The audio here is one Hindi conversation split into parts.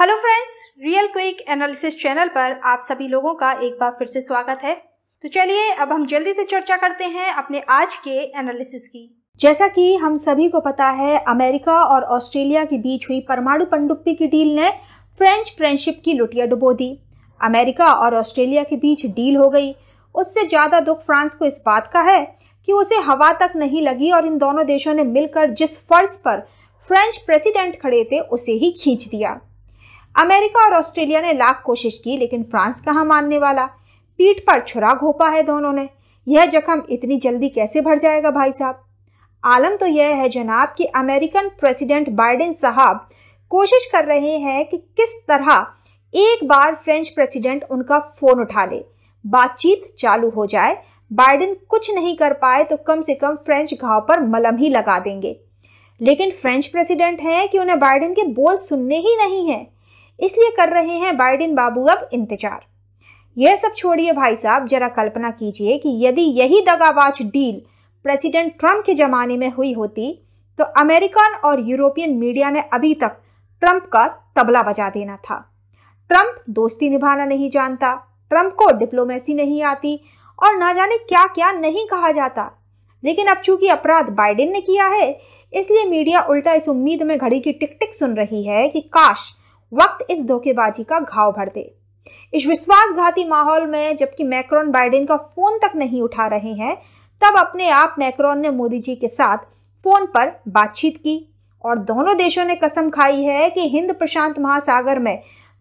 hello friends Real Quick Analysis channel पर आप सभी लोगों का एक बार फिर से स्वागत है तो चलिए अब हम जल्दी से चर्चा करते हैं अपने आज के एनालिसिस की जैसा कि हम सभी को पता है अमेरिका और ऑस्ट्रेलिया के बीच हुई परमाणु पंडुप्पी की डील ने फ्रेंच फ्रेंडशिप की लुटिया डुबो दी अमेरिका और ऑस्ट्रेलिया के बीच डील हो गई उससे ज़्यादा दुख फ्रांस को इस बात का है कि उसे हवा तक नहीं लगी और इन दोनों देशों ने मिलकर जिस फर्ज पर फ्रेंच प्रेसिडेंट खड़े थे उसे ही खींच दिया अमेरिका और ऑस्ट्रेलिया ने लाख कोशिश की लेकिन फ्रांस कहाँ मानने वाला पीठ पर छुरा घोपा है दोनों ने यह जख्म इतनी जल्दी कैसे भर जाएगा भाई साहब आलम तो यह है जनाब कि अमेरिकन प्रेसिडेंट बाइडेन साहब कोशिश कर रहे हैं कि किस तरह एक बार फ्रेंच प्रेसिडेंट उनका फ़ोन उठा ले बातचीत चालू हो जाए बाइडेन कुछ नहीं कर पाए तो कम से कम फ्रेंच घाव पर मलम ही लगा देंगे लेकिन फ्रेंच प्रेसिडेंट हैं कि उन्हें बाइडेन के बोल सुनने ही नहीं हैं इसलिए कर रहे हैं बाइडेन बाबू अब इंतजार यह सब छोड़िए भाई साहब जरा कल्पना कीजिए कि यदि यही दगाबाज डील प्रेसिडेंट ट्रंप के ज़माने में हुई होती तो अमेरिकन और यूरोपियन मीडिया ने अभी तक ट्रंप का तबला बजा देना था ट्रंप दोस्ती निभाना नहीं जानता ट्रंप को डिप्लोमेसी नहीं आती और ना जाने क्या क्या नहीं कहा जाता लेकिन अब चूंकि अपराध बाइडेन ने किया है इसलिए मीडिया उल्टा इस उम्मीद में घड़ी की टिक टिक सुन रही है कि काश वक्त इस धोखेबाजी का घाव भर दे इस विश्वासघाती माहौल में जबकि मैक्रोन बाइडेन का फोन तक नहीं उठा रहे हैं तब अपने आप मैक्रोन ने मोदी जी के साथ फोन पर बातचीत की और दोनों देशों ने कसम खाई है कि हिंद प्रशांत महासागर में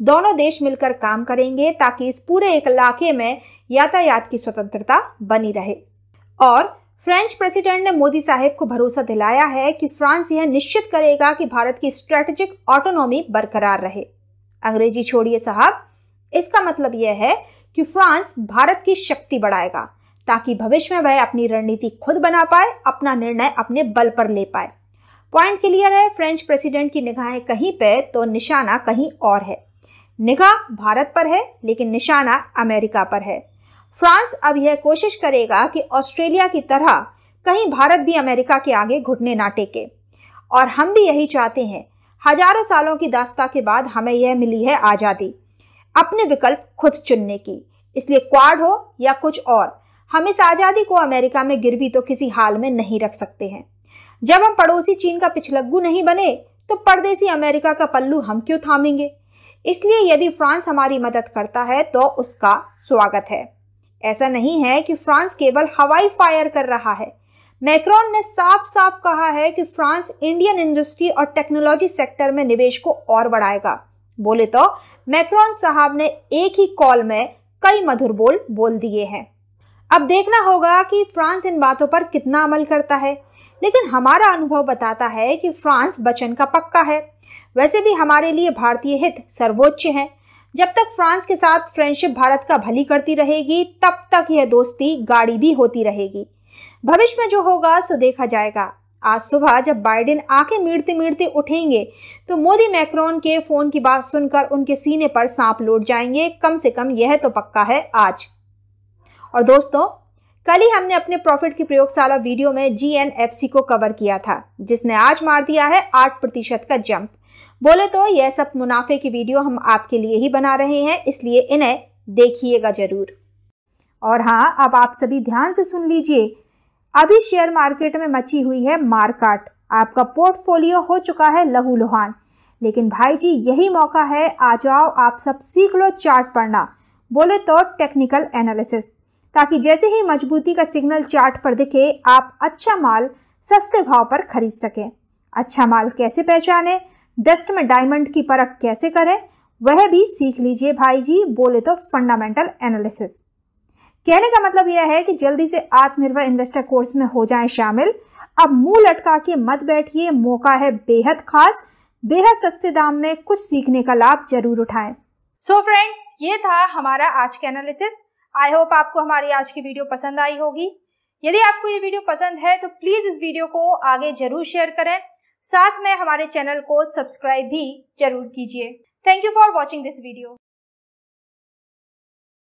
दोनों देश मिलकर काम करेंगे ताकि इस पूरे इलाके में यातायात की स्वतंत्रता बनी रहे और फ्रेंच प्रेसिडेंट ने मोदी साहब को भरोसा दिलाया है कि फ्रांस यह निश्चित करेगा कि भारत की स्ट्रेटेजिक ऑटोनॉमी बरकरार रहे अंग्रेजी छोड़िए साहब इसका मतलब यह है कि फ्रांस भारत की शक्ति बढ़ाएगा ताकि भविष्य में वह अपनी रणनीति खुद बना पाए अपना निर्णय अपने बल पर ले पाए पॉइंट क्लियर है फ्रेंच प्रेसिडेंट की निगाहें कहीं पर तो निशाना कहीं और है निगाह भारत पर है लेकिन निशाना अमेरिका पर है फ्रांस अब यह कोशिश करेगा कि ऑस्ट्रेलिया की तरह कहीं भारत भी अमेरिका के आगे घुटने ना टेके और हम भी यही चाहते हैं हजारों सालों की दास्ता के बाद हमें यह मिली है आज़ादी अपने विकल्प खुद चुनने की इसलिए क्वाड हो या कुछ और हम इस आज़ादी को अमेरिका में गिरवी तो किसी हाल में नहीं रख सकते हैं जब हम पड़ोसी चीन का पिछलग्गू नहीं बने तो परदेसी अमेरिका का पल्लू हम क्यों थामेंगे इसलिए यदि फ्रांस हमारी मदद करता है तो उसका स्वागत है ऐसा नहीं है कि फ्रांस केवल हवाई फायर कर रहा है मैक्रोन ने साफ साफ कहा है कि फ्रांस इंडियन इंडस्ट्री और टेक्नोलॉजी सेक्टर में निवेश को और बढ़ाएगा बोले तो मैक्रॉन साहब ने एक ही कॉल में कई मधुर बोल बोल दिए हैं अब देखना होगा कि फ्रांस इन बातों पर कितना अमल करता है लेकिन हमारा अनुभव बताता है कि फ्रांस बचन का पक्का है वैसे भी हमारे लिए भारतीय हित सर्वोच्च हैं जब तक फ्रांस के साथ फ्रेंडशिप भारत का भली करती रहेगी तब तक यह दोस्ती गाड़ी भी होती रहेगी भविष्य में जो होगा सो देखा जाएगा आज सुबह जब बाइडेन आंखें मीड़ते मीड़ते उठेंगे तो मोदी मैक्रोन के फोन की बात सुनकर उनके सीने पर सांप लौट जाएंगे कम से कम यह तो पक्का है आज और दोस्तों कल ही हमने अपने प्रॉफिट की प्रयोगशाला वीडियो में जी को कवर किया था जिसने आज मार दिया है आठ प्रतिशत का जंप बोले तो यह सब मुनाफे की वीडियो हम आपके लिए ही बना रहे हैं इसलिए इन्हें देखिएगा ज़रूर और हाँ अब आप सभी ध्यान से सुन लीजिए अभी शेयर मार्केट में मची हुई है मारकाट आपका पोर्टफोलियो हो चुका है लहू लुहान लेकिन भाई जी यही मौका है आ जाओ आप सब सीख लो चार्ट पढ़ना बोले तो टेक्निकल एनालिसिस ताकि जैसे ही मजबूती का सिग्नल चार्ट पर दिखे आप अच्छा माल सस्ते भाव पर खरीद सकें अच्छा माल कैसे पहचाने डस्ट में डायमंड की परख कैसे करें वह भी सीख लीजिए भाई जी बोले तो फंडामेंटल एनालिसिस कहने का मतलब यह है कि जल्दी से आत्मनिर्भर इन्वेस्टर कोर्स में हो जाएं शामिल अब मुंह लटका के मत बैठिए मौका है बेहद खास बेहद सस्ते दाम में कुछ सीखने का लाभ जरूर उठाएं सो so फ्रेंड्स ये था हमारा आज का एनालिसिस आई होप आपको हमारी आज की वीडियो पसंद आई होगी यदि आपको ये वीडियो पसंद है तो प्लीज़ इस वीडियो को आगे जरूर शेयर करें साथ में हमारे चैनल को सब्सक्राइब भी जरूर कीजिए thank you for watching this video